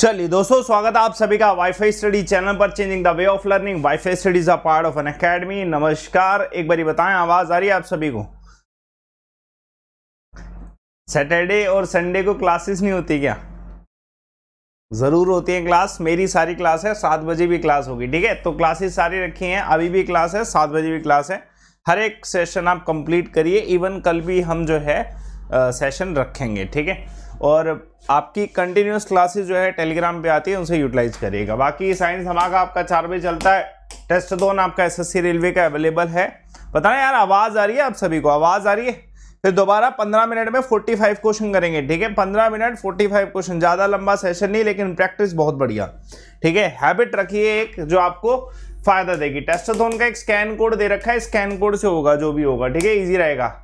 चलिए दोस्तों स्वागत है आप सभी का वाईफाई स्टडी चैनल पर changing the way of learning WiFi studies a part of Unacademy नमस्कार एक बारी बताएं आवाज आ रही है आप सभी को सैटरडे और संडे को क्लासेस नहीं होती क्या ज़रूर होती है क्लास मेरी सारी क्लास है सात बजे भी क्लास होगी ठीक है तो क्लासेस सारी रखी हैं अभी भी क्लास है सात बजे भी क्लास है हर एक सेशन आप कंप्लीट करिए इवन कल भी हम जो है आ, सेशन रखेंगे ठीक है और आपकी कंटिन्यूस क्लासेस जो है टेलीग्राम पे आती है उनसे यूटिलाइज करिएगा बाकी साइंस धमाका आपका चार बजे चलता है टेस्ट दोन आपका एसएससी रेलवे का अवेलेबल है पता ना यार आवाज़ आ रही है आप सभी को आवाज़ आ रही है फिर दोबारा पंद्रह मिनट में फोर्टी फाइव क्वेश्चन करेंगे ठीक है पंद्रह मिनट फोर्टी फाइव क्वेश्चन ज़्यादा लंबा सेशन नहीं लेकिन प्रैक्टिस बहुत बढ़िया ठीक है हैबिट रखिए एक जो आपको फायदा देगी टेस्टोथोन का एक स्कैन कोड दे रखा है स्कैन कोड से होगा जो भी होगा ठीक है ईजी रहेगा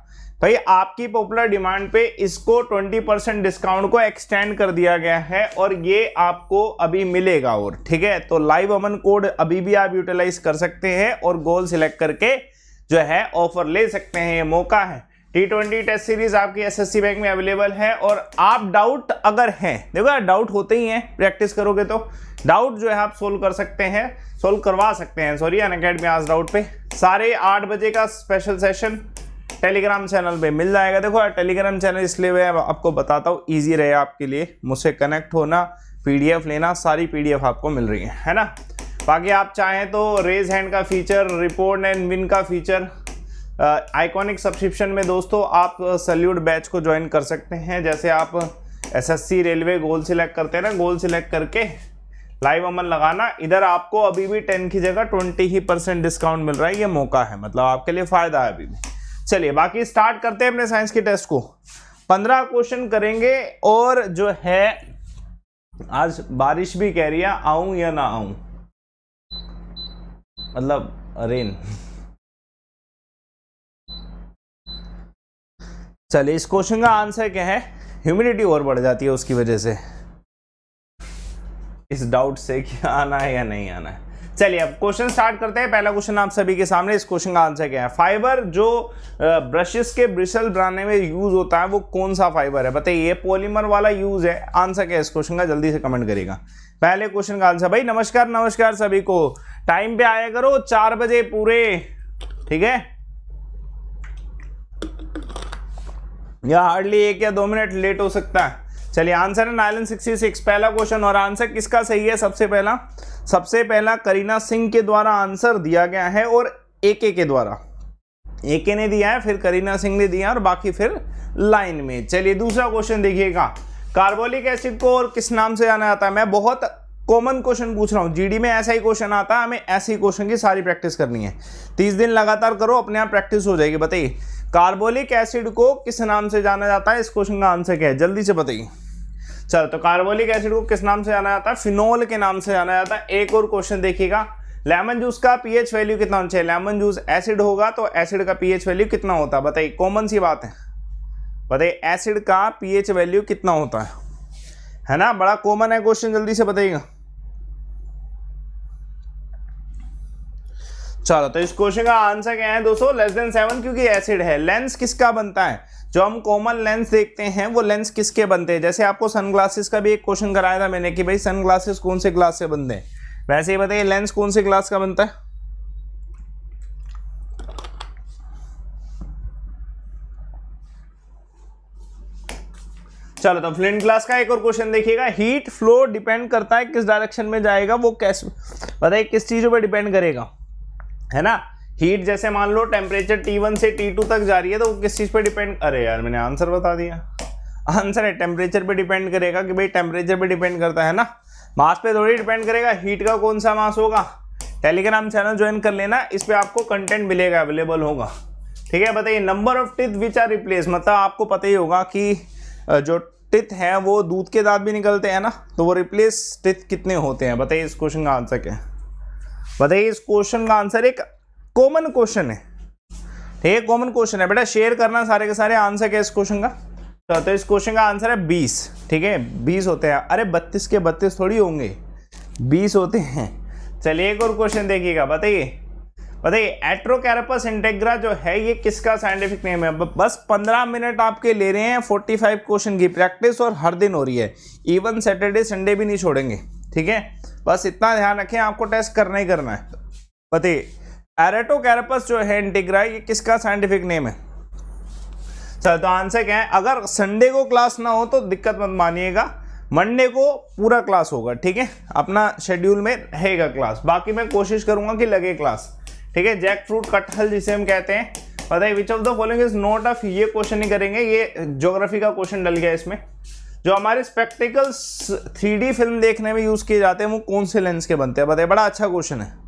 भाई आपकी पॉपुलर डिमांड पे इसको 20 परसेंट डिस्काउंट को एक्सटेंड कर दिया गया है और ये आपको अभी मिलेगा और ठीक है तो लाइव अमन कोड अभी भी आप यूटिलाइज कर सकते हैं और गोल सिलेक्ट करके जो है ऑफर ले सकते हैं ये मौका है टी ट्वेंटी टेस्ट सीरीज आपकी एसएससी बैंक में अवेलेबल है और आप डाउट अगर हैं देखो यार डाउट होते ही हैं प्रैक्टिस करोगे तो डाउट जो है आप सोल्व कर सकते हैं सोल्व करवा सकते हैं सॉरी अन अकेडमी आज डाउट पे साढ़े आठ बजे का स्पेशल सेशन टेलीग्राम चैनल पे मिल जाएगा देखो टेलीग्राम चैनल इसलिए मैं आपको बताता हूँ ईजी रहे आपके लिए मुझसे कनेक्ट होना पीडीएफ लेना सारी पीडीएफ आपको मिल रही है है ना बाकी आप चाहें तो रेज हैंड का फीचर रिपोर्ट एंड विन का फीचर आइकॉनिक सब्सक्रिप्शन में दोस्तों आप सल्यूट बैच को ज्वाइन कर सकते हैं जैसे आप एसएससी रेलवे गोल सिलेक्ट करते हैं ना गोल सिलेक्ट करके लाइव अमन लगाना इधर आपको अभी भी टेन की जगह ट्वेंटी ही परसेंट डिस्काउंट मिल रहा है ये मौका है मतलब आपके लिए फ़ायदा है अभी भी चलिए बाकी स्टार्ट करते हैं अपने साइंस के टेस्ट को पंद्रह क्वेश्चन करेंगे और जो है आज बारिश भी कह रही है आऊं या ना आऊं मतलब रेन चलिए इस क्वेश्चन का आंसर क्या है ह्यूमिडिटी और बढ़ जाती है उसकी वजह से इस डाउट से कि आना है या नहीं आना है चलिए अब क्वेश्चन स्टार्ट करते हैं पहला क्वेश्चन आप सभी के सामने इस क्वेश्चन का आंसर क्या है फाइबर जो ब्रशेस के ब्रिसल बनाने में यूज होता है वो कौन सा फाइबर है बताइए ये पॉलीमर वाला यूज है आंसर क्या है इस क्वेश्चन का जल्दी से कमेंट करेगा पहले क्वेश्चन का आंसर भाई नमस्कार नमस्कार सभी को टाइम पे आया करो चार बजे पूरे ठीक है या हार्डली एक या दो मिनट लेट हो सकता है चलिए आंसर है नाइलन सिक्सटी सिक्स पहला क्वेश्चन और आंसर किसका सही है सबसे पहला सबसे पहला करीना सिंह के द्वारा आंसर दिया गया है और ए के द्वारा एके ने दिया है फिर करीना सिंह ने दिया और बाकी फिर लाइन में चलिए दूसरा क्वेश्चन देखिएगा कार्बोलिक एसिड को और किस नाम से जाना जाता है मैं बहुत कॉमन क्वेश्चन पूछ रहा हूँ जीडी में ऐसा ही क्वेश्चन आता है हमें ऐसे ही क्वेश्चन की सारी प्रैक्टिस करनी है तीस दिन लगातार करो अपने आप प्रैक्टिस हो जाएगी बताइए कार्बोलिक एसिड को किस नाम से जाना जाता है इस क्वेश्चन का आंसर क्या है जल्दी से बताइए चलो तो कार्बोलिक एसिड को किस नाम से जाना जाता है फिनोल के नाम से जाना जाता है एक और क्वेश्चन देखिएगा लेमन जूस का पीएच वैल्यू कितना होना चाहिए लेमन जूस एसिड होगा तो एसिड का पीएच वैल्यू कितना होता है बताइए कॉमन सी बात है बताइए एसिड का पीएच वैल्यू कितना होता है है ना बड़ा कॉमन है क्वेश्चन जल्दी से बताइएगा चलो तो इस क्वेश्चन का आंसर क्या है दोस्तों लेस देन सेवन क्योंकि एसिड है लेंस किसका बनता है जो हम कॉमन लेंस देखते हैं वो लेंस किसके बनते हैं जैसे आपको सनग्लासेस का भी एक क्वेश्चन कराया था मैंने कि भाई सनग्लासेस कौन से ग्लास से बनते हैं वैसे ही बताइए लेंस कौन से ग्लास का बनता है चलो तो फ्लिंट ग्लास का एक और क्वेश्चन देखिएगा हीट फ्लो डिपेंड करता है किस डायरेक्शन में जाएगा वो कैसे बताइए किस चीज़ों पर डिपेंड करेगा है ना हीट जैसे मान लो टेम्परेचर टी वन से टी टू तक जा रही है तो वो किस चीज़ पे डिपेंड अरे यार मैंने आंसर बता दिया आंसर है टेम्परेचर पे डिपेंड करेगा कि भाई टेम्परेचर पे डिपेंड करता है ना मास पे थोड़ी डिपेंड करेगा हीट का कौन सा मास होगा टेलीग्राम चैनल ज्वाइन कर लेना इस पर आपको कंटेंट मिलेगा अवेलेबल होगा ठीक है बताइए number of teeth which are replace मतलब आपको पता ही होगा कि जो टिथ है वो दूध के दाँत भी निकलते हैं ना तो वो रिप्लेस टिथ कितने होते हैं बताइए इस क्वेश्चन का आंसर क्या है बताइए इस क्वेश्चन का आंसर एक कॉमन क्वेश्चन है ये कॉमन क्वेश्चन है बेटा शेयर करना सारे के सारे आंसर क्या इस क्वेश्चन का तो, तो इस क्वेश्चन का आंसर है बीस ठीक है बीस होते हैं अरे बत्तीस के बत्तीस थोड़ी होंगे बीस होते हैं चलिए एक और क्वेश्चन देखिएगा बताइए बताइए एट्रोकैरपस इंटेग्रा जो है ये किसका साइंटिफिक नेम है बस पंद्रह मिनट आपके ले रहे हैं फोर्टी फाइव क्वेश्चन की प्रैक्टिस और हर दिन हो रही है इवन सैटरडे संडे भी नहीं छोड़ेंगे ठीक है बस इतना ध्यान रखें आपको टेस्ट करना ही करना है बताइए एरेटोकैरपस जो है इंटीग्रा ये किसका साइंटिफिक नेम है सर तो आंसर क्या है अगर संडे को क्लास ना हो तो दिक्कत मत मानिएगा मंडे को पूरा क्लास होगा ठीक है अपना शेड्यूल में रहेगा क्लास बाकी मैं कोशिश करूंगा कि लगे क्लास ठीक है जैक फ्रूट कटहल जिसे हम कहते हैं पता है which of the following is not of ये क्वेश्चन नहीं करेंगे ये ज्योग्राफी का क्वेश्चन डल गया इसमें जो हमारे स्पेक्टिकल्स थ्री फिल्म देखने में यूज़ किए जाते हैं वो कौन से लेंस के बनते हैं बताए बड़ा अच्छा क्वेश्चन है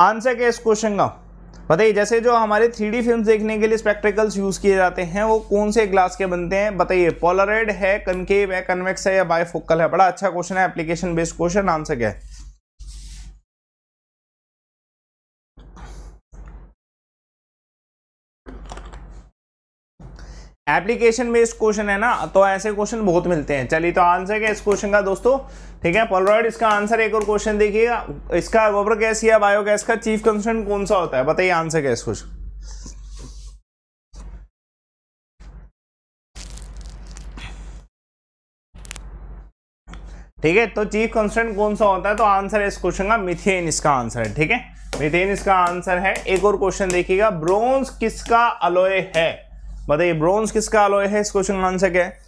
आंसर क्या इस क्वेश्चन का बताइए जैसे जो हमारे थ्री डी फिल्म देखने के लिए स्पेक्ट्रिकल्स यूज़ किए जाते हैं वो कौन से ग्लास के बनते हैं बताइए पोलरेड है कनकेव है कन्वेक्स है या बायफोकल है बड़ा अच्छा क्वेश्चन है एप्लीकेशन बेस्ड क्वेश्चन आंसर क्या है एप्लीकेशन बेस्ड क्वेश्चन है ना तो ऐसे क्वेश्चन बहुत मिलते हैं चलिए तो आंसर क्या इस क्वेश्चन का दोस्तों ठीक है पोलरॉइड इसका आंसर एक और क्वेश्चन देखिएगा इसका गोबर गैस या बायो गैस का चीफ कंसर्न कौन सा होता है बताइए आंसर क्या इस क्वेश्चन ठीक है तो चीफ कंसर्न कौन सा होता है तो आंसर है इस क्वेश्चन का मिथेन इसका आंसर है ठीक है मिथेन इसका आंसर है एक और क्वेश्चन देखिएगा ब्रोंज किसका अलोय है बताइए मतलब ब्रोंज किसका अलॉय है इस क्वेश्चन का आंसर क्या है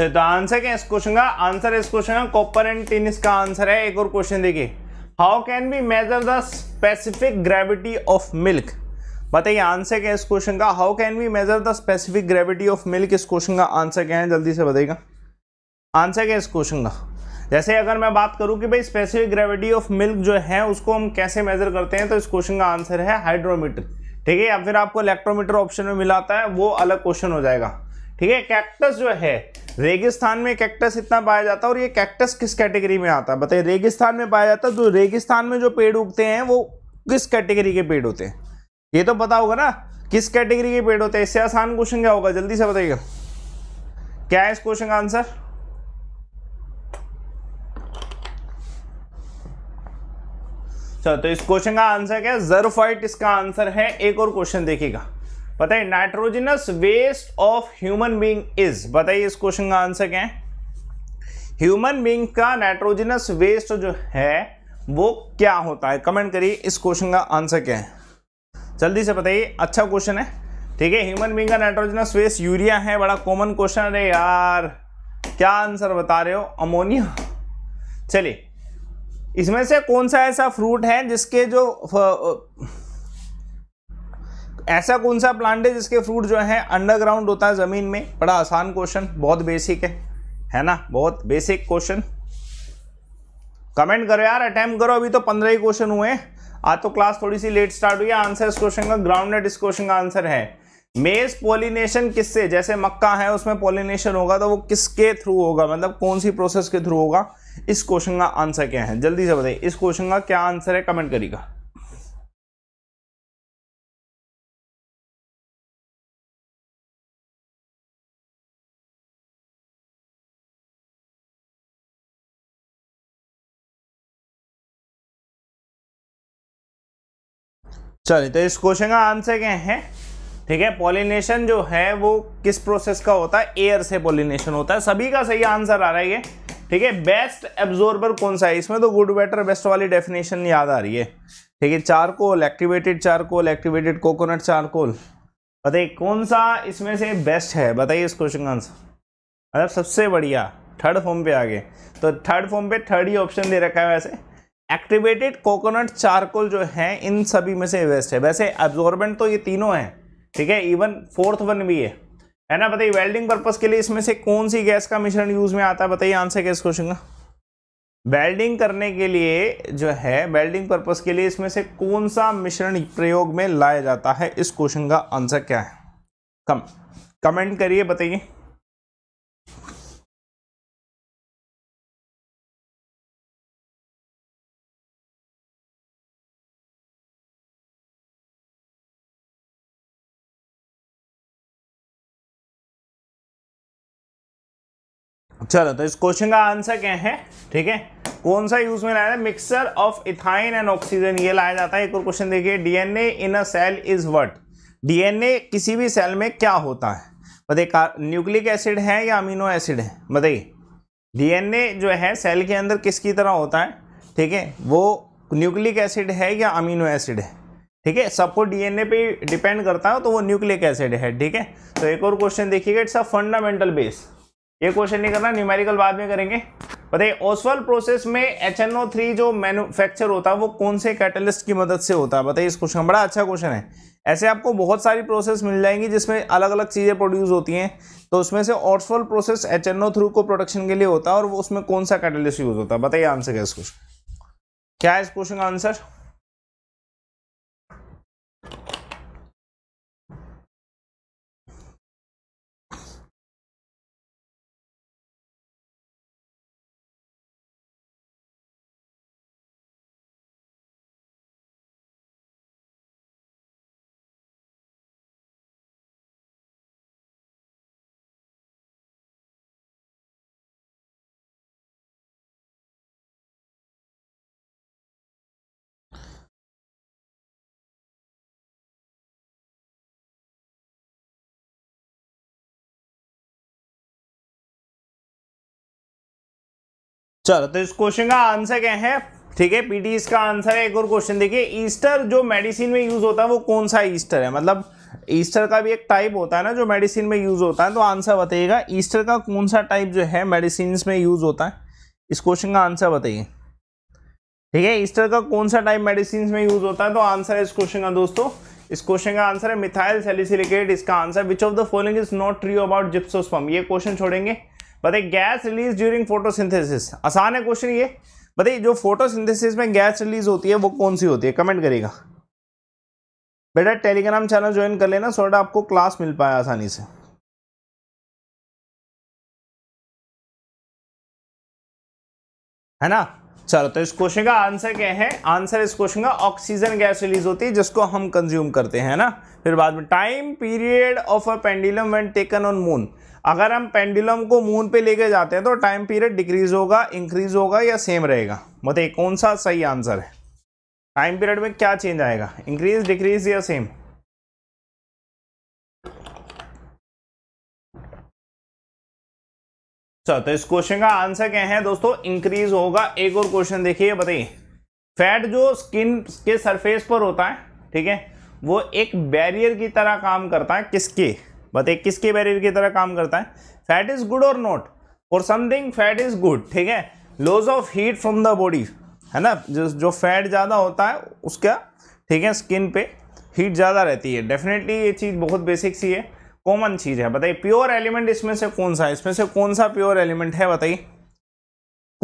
अच्छा तो आंसर क्या इस क्वेश्चन का आंसर इस क्वेश्चन का कॉपर एंड टिन इसका आंसर है एक और क्वेश्चन देखिए how can be measure the specific gravity of milk बताइए आंसर क्या है इस क्वेश्चन का how can be measure the specific gravity of milk इस क्वेश्चन का आंसर क्या है जल्दी से बताइएगा आंसर क्या है इस क्वेश्चन का जैसे अगर मैं बात करूं कि भाई स्पेसिफिक ग्रेविटी ऑफ मिल्क जो है उसको हम कैसे मेजर करते हैं तो इस क्वेश्चन का आंसर है हाइड्रोमीटर ठीक है या फिर आपको इलेक्ट्रोमीटर ऑप्शन में मिलाता है वो अलग क्वेश्चन हो जाएगा ठीक है कैक्टस जो है रेगिस्तान में कैक्टस इतना पाया जाता है और ये कैक्टस किस कैटेगरी में आता है बताइए रेगिस्तान में पाया जाता है जो तो रेगिस्तान में जो पेड़ उगते हैं वो किस कैटेगरी के पेड़ होते हैं ये तो पता होगा ना किस कैटेगरी के पेड़ होते हैं इससे आसान क्वेश्चन क्या होगा जल्दी से बताइएगा क्या है इस क्वेश्चन का आंसर चलो तो इस क्वेश्चन का आंसर क्या है जरफाइट इसका आंसर है एक और क्वेश्चन देखिएगा बताइए nitrogenous waste of human being is बताइए इस क्वेश्चन का आंसर क्या है ह्यूमन बींग का नाइट्रोजिनस वेस्ट जो है वो क्या होता है कमेंट करिए इस क्वेश्चन का आंसर क्या है जल्दी से बताइए अच्छा क्वेश्चन है ठीक है ह्यूमन बींग का नाइट्रोजनस वेस्ट यूरिया है बड़ा कॉमन क्वेश्चन है यार क्या आंसर बता रहे हो अमोनिया चलिए इसमें से कौन सा ऐसा फ्रूट है जिसके जो ऐसा कौन सा प्लांट है जिसके फ्रूट जो है अंडरग्राउंड होता है ज़मीन में बड़ा आसान क्वेश्चन बहुत बेसिक है है ना बहुत बेसिक क्वेश्चन कमेंट करो यार अटैम्प करो अभी तो पंद्रह ही क्वेश्चन हुए आज तो क्लास थोड़ी सी लेट स्टार्ट हुई आंसर इस क्वेश्चन का ग्राउंडेड इस क्वेश्चन का आंसर है मेज पोलिनेशन किससे जैसे मक्का है उसमें पोलिनेशन होगा तो वो किसके थ्रू होगा मतलब कौन सी प्रोसेस के थ्रू होगा इस क्वेश्चन का आंसर क्या है जल्दी से बताइए इस क्वेश्चन का क्या आंसर है कमेंट करिएगा चलिए तो इस क्वेश्चन का आंसर क्या है ठीक है पॉलिनेशन जो है वो किस प्रोसेस का होता है एयर से पॉलिनेशन होता है सभी का सही आंसर आ रहा है ये ठीक है बेस्ट एब्जॉर्बर कौन सा है इसमें तो गुड बेटर बेस्ट वाली डेफिनेशन याद आ रही है ठीक है charcoal activated charcoal activated coconut charcoal बताइए कौन सा इसमें से बेस्ट है बताइए इस क्वेश्चन का आंसर मतलब सबसे बढ़िया थर्ड फॉर्म पे आगे तो थर्ड फॉर्म पे थर्ड ही ऑप्शन दे रखा है वैसे एक्टिवेटेड कोकोनट चारकोल जो है इन सभी में से वेस्ट है वैसे एब्जॉर्बेंट तो ये तीनों हैं ठीक है इवन फोर्थ वन भी है है ना बताइए वेल्डिंग पर्पज के लिए इसमें से कौन सी गैस का मिश्रण यूज में आता है बताइए आंसर क्या इस क्वेश्चन का वेल्डिंग करने के लिए जो है वेल्डिंग पर्पज के लिए इसमें से कौन सा मिश्रण प्रयोग में लाया जाता है इस क्वेश्चन का आंसर क्या है कम कमेंट करिए बताइए चलो तो इस क्वेश्चन का आंसर क्या है ठीक है कौन सा यूज में लाया जाता है mixture of ethyne and oxygen ये लाया जाता है एक और क्वेश्चन देखिए DNA in a cell is what DNA किसी भी सेल में क्या होता है बताइए न्यूक्लिक एसिड है या अमीनो एसिड है बताइए डीएनए जो है सेल के अंदर किसकी तरह होता है ठीक है वो न्यूक्लिक एसिड है या अमीनो एसिड है ठीक है सबको डीएनए पे डिपेंड करता है तो वो न्यूक्लिक एसिड है ठीक है तो एक और क्वेश्चन देखिएगा इट्स अ फंडामेंटल बेस ये क्वेश्चन नहीं करना न्यूमेरिकल बाद में करेंगे बताइए ओसवल प्रोसेस में एच जो मैन्युफैक्चर होता है वो कौन से कैटलिस्ट की मदद से होता है बताइए इस क्वेश्चन बड़ा अच्छा क्वेश्चन है ऐसे आपको बहुत सारी प्रोसेस मिल जाएंगी जिसमें अलग अलग चीज़ें प्रोड्यूस होती हैं तो उसमें से ऑर्सफल प्रोसेस एच थ्रू को प्रोडक्शन के लिए होता है और उसमें कौन सा कैटलिस्ट यूज होता है बताइए आंसर क्या इस क्वेश्चन क्या है इस क्वेश्चन का आंसर चलो तो इस क्वेश्चन का आंसर क्या है ठीक है पीटी इसका आंसर है एक और क्वेश्चन देखिए ईस्टर जो मेडिसिन में यूज होता है वो कौन सा ईस्टर है मतलब ईस्टर का भी एक टाइप होता है ना जो मेडिसिन में यूज होता है तो आंसर बताइएगा ईस्टर का कौन सा टाइप जो है मेडिसिन में यूज होता है इस क्वेश्चन का आंसर बताइए ठीक है ईस्टर का कौन सा टाइप मेडिसिन में यूज होता है तो आंसर है इस क्वेश्चन का दोस्तों इस क्वेश्चन का आंसर है मिथाइल सेलिसिलिकेट इसका answer which of the following is not true about gypsum ये क्वेश्चन छोड़ेंगे बताइए गैस रिलीज ड्यूरिंग फोटोसिंथेसिस आसान है क्वेश्चन ये बताइए जो फोटोसिंथेसिस में गैस रिलीज होती है वो कौन सी होती है कमेंट करेगा बेटा टेलीग्राम चैनल ज्वाइन कर लेना सोडा आपको क्लास मिल पाए आसानी से है ना चलो तो इस क्वेश्चन का आंसर क्या है आंसर इस क्वेश्चन का ऑक्सीजन गैस रिलीज होती है जिसको हम कंज्यूम करते हैं ना फिर बाद में time period of a pendulum when taken on moon अगर हम पेंडुलम को मून पे लेके जाते हैं तो टाइम पीरियड डिक्रीज होगा इंक्रीज होगा या सेम रहेगा बताइए मतलब कौन सा सही आंसर है टाइम पीरियड में क्या चेंज आएगा इंक्रीज डिक्रीज या सेम अच्छा तो इस क्वेश्चन का आंसर क्या है दोस्तों इंक्रीज होगा एक और क्वेश्चन देखिए बताइए फैट जो स्किन के सरफेस पर होता है ठीक है वो एक बैरियर की तरह काम करता है किसके बट एक किसके बैरियर की तरह काम करता है फैट इज गुड और not for something fat is good ठीक है loss of heat from the body है ना जो जो फैट ज़्यादा होता है उसका ठीक है स्किन पे हीट ज़्यादा रहती है डेफिनेटली ये चीज़ बहुत बेसिक सी है कॉमन चीज़ है बताइए प्योर एलिमेंट इसमें से कौन सा है इसमें से कौन सा प्योर एलिमेंट है बताइए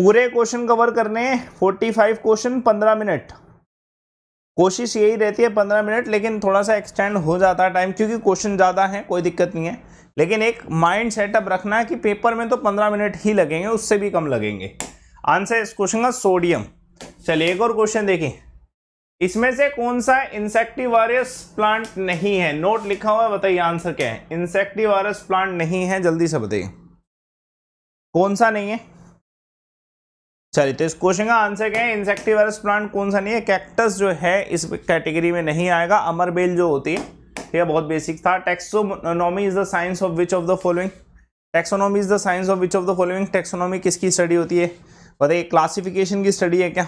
पूरे क्वेश्चन कवर करने हैं फोर्टी फाइव क्वेश्चन पंद्रह मिनट कोशिश यही रहती है पंद्रह मिनट लेकिन थोड़ा सा एक्सटेंड हो जाता है टाइम क्योंकि क्वेश्चन ज़्यादा हैं कोई दिक्कत नहीं है लेकिन एक माइंड सेटअप रखना है कि पेपर में तो पंद्रह मिनट ही लगेंगे उससे भी कम लगेंगे आंसर इस क्वेश्चन का सोडियम चलिए एक और क्वेश्चन देखिए इसमें से कौन सा इंसेक्टिवारियस प्लांट नहीं है नोट लिखा हुआ है बताइए आंसर क्या है इंसेक्टिवारियस प्लांट नहीं है जल्दी से बताइए कौन सा नहीं है चलिए तो इस क्वेश्चन का आंसर क्या है इंसेक्टिवरस प्लांट कौन सा नहीं है कैक्टस जो है इस कैटेगरी में नहीं आएगा अमरबेल जो होती है ठीक है बहुत बेसिक था taxonomy is the science of which of the following taxonomy is the science of which of the following taxonomy किसकी स्टडी होती है बताइए क्लासिफिकेशन की स्टडी है क्या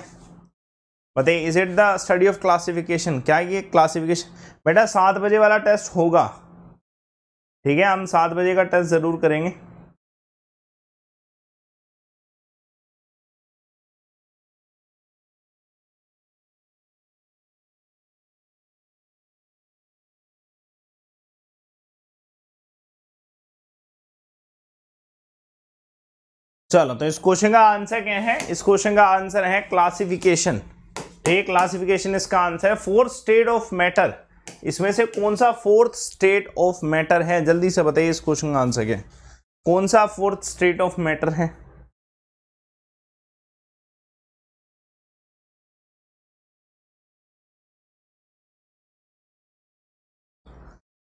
बताइए is it the study of classification क्या ये क्लासिफिकेशन बेटा सात बजे वाला टेस्ट होगा ठीक है हम सात बजे का टेस्ट ज़रूर करेंगे चलो तो इस क्वेश्चन का आंसर क्या है इस क्वेश्चन का आंसर है क्लासिफिकेशन ठीक क्लासिफिकेशन इसका आंसर है फोर्थ स्टेट ऑफ मैटर इसमें से कौन सा फोर्थ स्टेट ऑफ मैटर है जल्दी से बताइए इस क्वेश्चन का आंसर क्या कौन सा फोर्थ स्टेट ऑफ मैटर है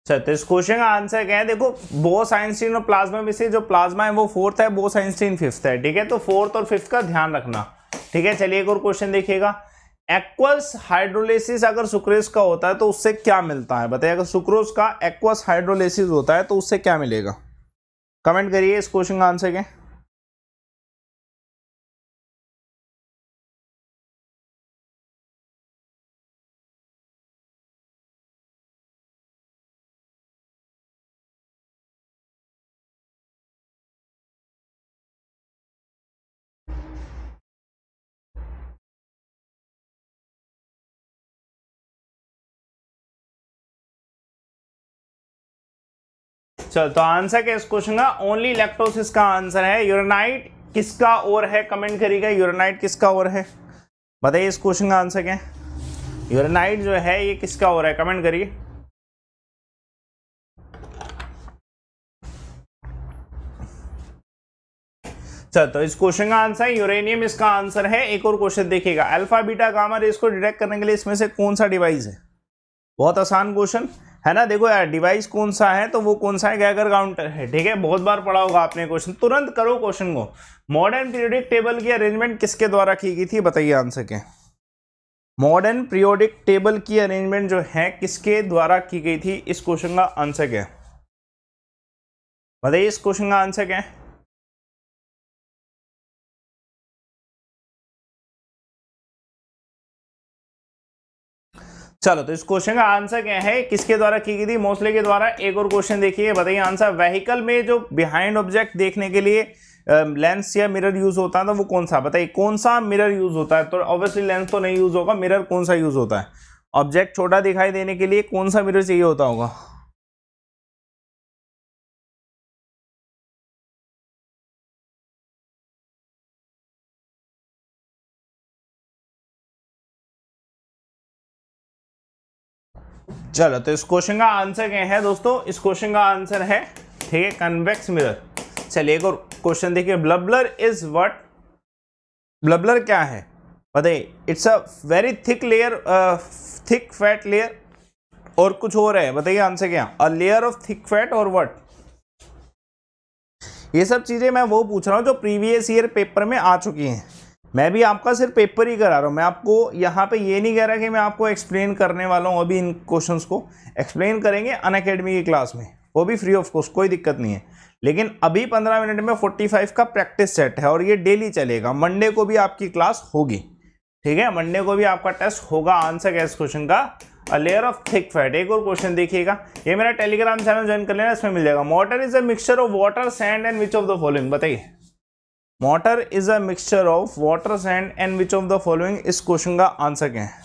छत्तीस तो इस क्वेश्चन का आंसर क्या है देखो बोस आइंस्टीन और प्लाज्मा में से जो प्लाज्मा है वो फोर्थ है बोस आइंस्टीन फिफ्थ है ठीक है तो फोर्थ और फिफ्थ का ध्यान रखना ठीक है चलिए एक और क्वेश्चन देखिएगा एक्वस हाइड्रोलेसिस अगर सुक्रेस का होता है तो उससे क्या मिलता है बताइए अगर सुक्रोज का एक्वस हाइड्रोलेसिस होता है तो उससे क्या मिलेगा कमेंट करिए इस क्वेश्चन का आंसर क्या चल तो आंसर क्या इस क्वेश्चन का ओनली इलेक्ट्रोसिस का आंसर है यूरोनाइट किसका और है कमेंट करिएगा यूरोनाइट किसका और है बताइए इस क्वेश्चन का आंसर क्या है यूरोनाइट जो है ये किसका और है कमेंट करिए चल तो इस क्वेश्चन का आंसर है यूरेनियम इसका आंसर है एक और क्वेश्चन देखिएगा अल्फा बीटा गामा रेस को डिटेक्ट करने के लिए इसमें से कौन सा डिवाइस है बहुत आसान क्वेश्चन है ना देखो यार डिवाइस कौन सा है तो वो कौन सा है गैगर काउंटर है ठीक है बहुत बार पढ़ा होगा आपने क्वेश्चन तुरंत करो क्वेश्चन को मॉडर्न पीरियोडिक टेबल की अरेंजमेंट किसके द्वारा की गई थी बताइए आंसर के मॉडर्न पीरियोडिक टेबल की अरेंजमेंट जो है किसके द्वारा की गई थी इस क्वेश्चन का आंसर क्या बताइए इस क्वेश्चन का आंसर क्या चलो तो इस क्वेश्चन का आंसर क्या है किसके द्वारा की गई थी मोस्टली के द्वारा एक और क्वेश्चन देखिए बताइए आंसर व्हीकल में जो बिहाइंड ऑब्जेक्ट देखने के लिए लेंस या मिरर यूज होता है तो वो कौन सा बताइए कौन सा मिरर यूज होता है तो ऑब्वियसली लेंस तो नहीं यूज होगा मिरर कौन सा यूज होता है ऑब्जेक्ट छोटा दिखाई देने के लिए कौन सा मिरर चाहिए होता होगा चलो तो इस क्वेश्चन का आंसर क्या है दोस्तों इस क्वेश्चन का आंसर है ठीक है कन्वेक्स मिरर चलिए एक और क्वेश्चन देखिए ब्लबलर इज वट ब्लबलर क्या है बताइए it's a very thick layer thick fat layer और कुछ और है बताइए आंसर क्या a layer of thick fat और वट ये सब चीज़ें मैं वो पूछ रहा हूँ जो प्रीवियस ईयर पेपर में आ चुकी हैं मैं भी आपका सिर्फ पेपर ही करा रहा हूँ मैं आपको यहाँ पे ये नहीं कह रहा कि मैं आपको एक्सप्लेन करने वाला हूँ अभी इन क्वेश्चंस को एक्सप्लेन करेंगे अन की क्लास में वो भी फ्री ऑफ कॉस्ट कोई दिक्कत नहीं है लेकिन अभी पंद्रह मिनट में फोर्टी फाइव का प्रैक्टिस सेट है और ये डेली चलेगा मंडे को भी आपकी क्लास होगी ठीक है मंडे को भी आपका टेस्ट होगा आंसर गैस क्वेश्चन का a layer of thick fat एक और क्वेश्चन देखिएगा ये मेरा टेलीग्राम चैनल ज्वाइन कर लेना इसमें मिल जाएगा water is a mixture of water sand and which of the following बताइए water is a mixture of water sand and which of the following इस क्वेश्चन का आंसर क्या है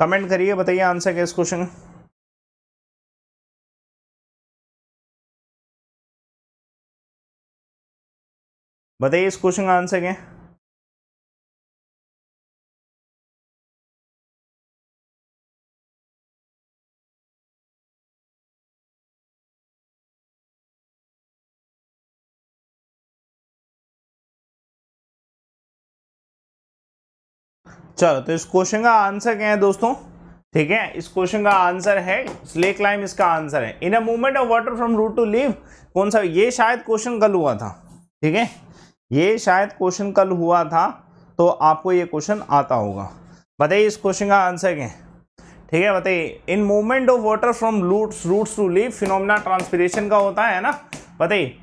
कमेंट करिए बताइए आंसर क्या इस क्वेश्चन का बताइए इस क्वेश्चन का आंसर क्या है चलो तो इस क्वेश्चन का आंसर क्या है दोस्तों ठीक है इस क्वेश्चन का आंसर है स्ले क्लाइम इसका आंसर है in a movement of water from root to leave कौन सा ये शायद क्वेश्चन कल हुआ था ठीक है ये शायद क्वेश्चन कल हुआ था तो आपको ये क्वेश्चन आता होगा बताइए इस क्वेश्चन का आंसर क्या है ठीक है बताइए in movement of water from roots roots to leave phenomena transpiration का होता है ना बताइए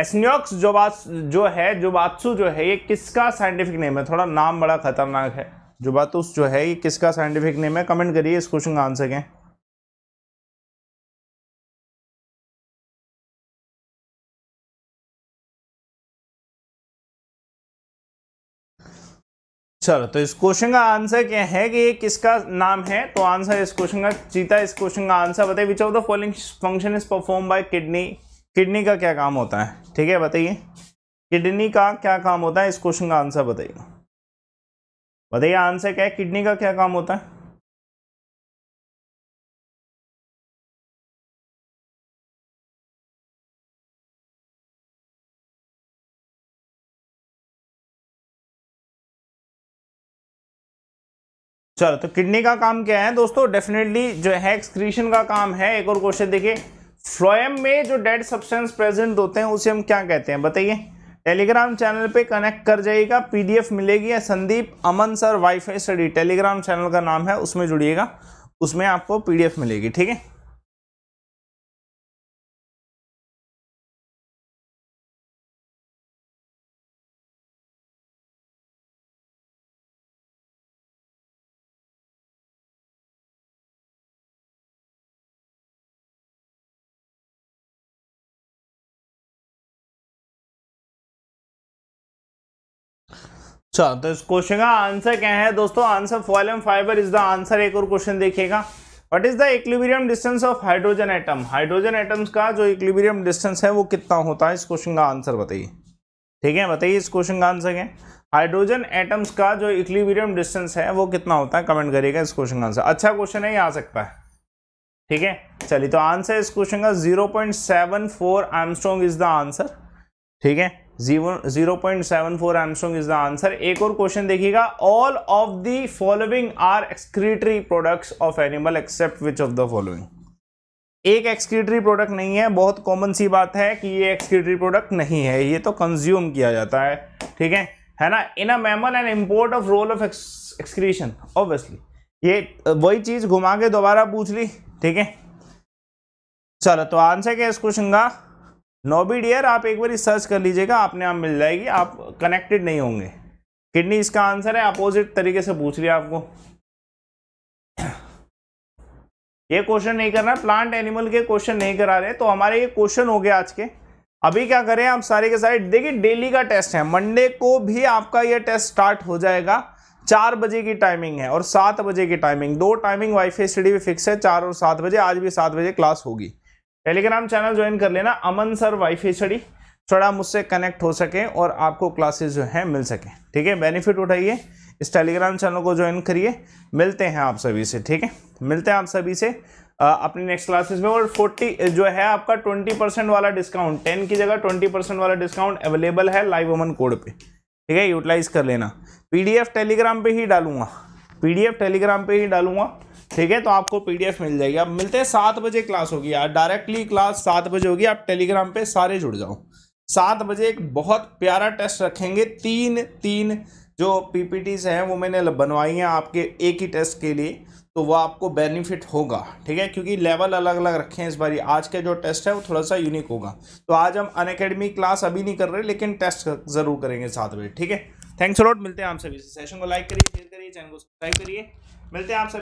एसनियोक्स जो बात जो है जो बातसु जो है ये किसका साइंटिफिक नेम है थोड़ा नाम बड़ा खतरनाक है जो बातुस जो है ये किसका साइंटिफिक नेम है कमेंट करिए इस क्वेश्चन का आंसर के चलो तो इस क्वेश्चन का आंसर क्या है कि ये किसका नाम है तो आंसर इस क्वेश्चन का चीता इस क्वेश्चन का आंसर बताइए which of the following function is perform by kidney kidney का क्या काम होता है ठीक है बताइए किडनी का क्या काम होता है इस क्वेश्चन का आंसर बताइए बताइए आंसर क्या है किडनी का क्या काम होता है चलो तो किडनी का काम क्या है दोस्तों डेफिनेटली जो है एक्सक्रीशन का काम है एक और क्वेश्चन देखिए फ्लोएम में जो डेड सब्सटेंस प्रेजेंट होते हैं उसे हम क्या कहते हैं बताइए टेलीग्राम चैनल पे कनेक्ट कर जाइएगा पीडीएफ मिलेगी या Sandeep Aman sir WiFi study Telegram channel का नाम है उसमें जुड़िएगा उसमें आपको पीडीएफ मिलेगी ठीक है अच्छा तो इस क्वेश्चन का आंसर क्या है दोस्तों answer phloem fibre is the answer एक और क्वेश्चन देखिएगा what is the equilibrium distance of hydrogen atom hydrogen atoms का जो इक्लिबीरियम डिस्टेंस है वो कितना होता है इस क्वेश्चन का आंसर बताइए ठीक है बताइए इस क्वेश्चन का आंसर क्या है हाइड्रोजन एटम्स का जो इक्लिबेरियम डिस्टेंस है वो कितना होता है कमेंट करिएगा इस क्वेश्चन का आंसर अच्छा क्वेश्चन है ये आ सकता है ठीक है चलिए तो आंसर इस क्वेश्चन का zero point seven four angstrom is the answer ठीक है zero zero is the answer एक और क्वेश्चन देखिएगा all of the following are excretory products of animal except which of the following एक एक्सक्रीटरी प्रोडक्ट नहीं है बहुत कॉमन सी बात है कि ये एक्सक्रीटरी प्रोडक्ट नहीं है ये तो कंज्यूम किया जाता है ठीक है है ना in a mammal and import of role of excretion obviously ये वही चीज़ घुमा के दोबारा पूछ ली ठीक है चलो तो आंसर क्या इस क्वेश्चन का नोबी डियर आप एक बार सर्च कर लीजिएगा आपने आप मिल जाएगी आप कनेक्टेड नहीं होंगे किडनी इसका आंसर है अपोजिट तरीके से पूछ लिया आपको ये क्वेश्चन नहीं करना प्लांट एनिमल के क्वेश्चन नहीं करा रहे तो हमारे ये क्वेश्चन हो गए आज के अभी क्या करें हम सारे के सारे देखिए डेली का टेस्ट है मंडे को भी आपका ये टेस्ट स्टार्ट हो जाएगा चार बजे की टाइमिंग है और सात बजे की टाइमिंग दो टाइमिंग वाईफाई स्टडी भी फिक्स है चार और सात बजे आज भी सात बजे क्लास होगी टेलीग्राम चैनल ज्वाइन कर लेना अमन सर वाईफाई छड़ी थोड़ा मुझसे कनेक्ट हो सके और आपको क्लासेस जो हैं मिल सके ठीक है बेनिफिट उठाइए इस टेलीग्राम चैनल को ज्वाइन करिए मिलते हैं आप सभी से ठीक है मिलते हैं आप सभी से अपने अपनी नेक्स्ट क्लासेस में और 40 जो है आपका 20 परसेंट वाला डिस्काउंट 10 की जगह 20 परसेंट वाला डिस्काउंट अवेलेबल है लाइव वमन कोड पे ठीक है यूटिलाइज कर लेना पीडीएफ टेलीग्राम पे ही डालूंगा पीडीएफ टेलीग्राम पे ही डालूंगा ठीक है तो आपको पीडीएफ मिल जाएगी अब मिलते हैं सात बजे क्लास होगी यार डायरेक्टली क्लास सात बजे होगी आप टेलीग्राम पे सारे जुड़ जाओ सात बजे एक बहुत प्यारा टेस्ट रखेंगे तीन तीन जो पीपीटीज हैं वो मैंने बनवाई हैं आपके एक ही टेस्ट के लिए तो वह आपको बेनिफिट होगा ठीक है क्योंकि लेवल अलग अलग रखे हैं इस बार आज के जो टेस्ट है वो थोड़ा सा यूनिक होगा तो आज हम अनकेडमी क्लास अभी नहीं कर रहे लेकिन टेस्ट ज़रूर करेंगे सात बजे ठीक है थैंक्स लॉट मिलते हैं आप सभी सेशन को लाइक करिए शेयर करिए चैनल को सब्सक्राइब करिए मिलते हैं आप सभी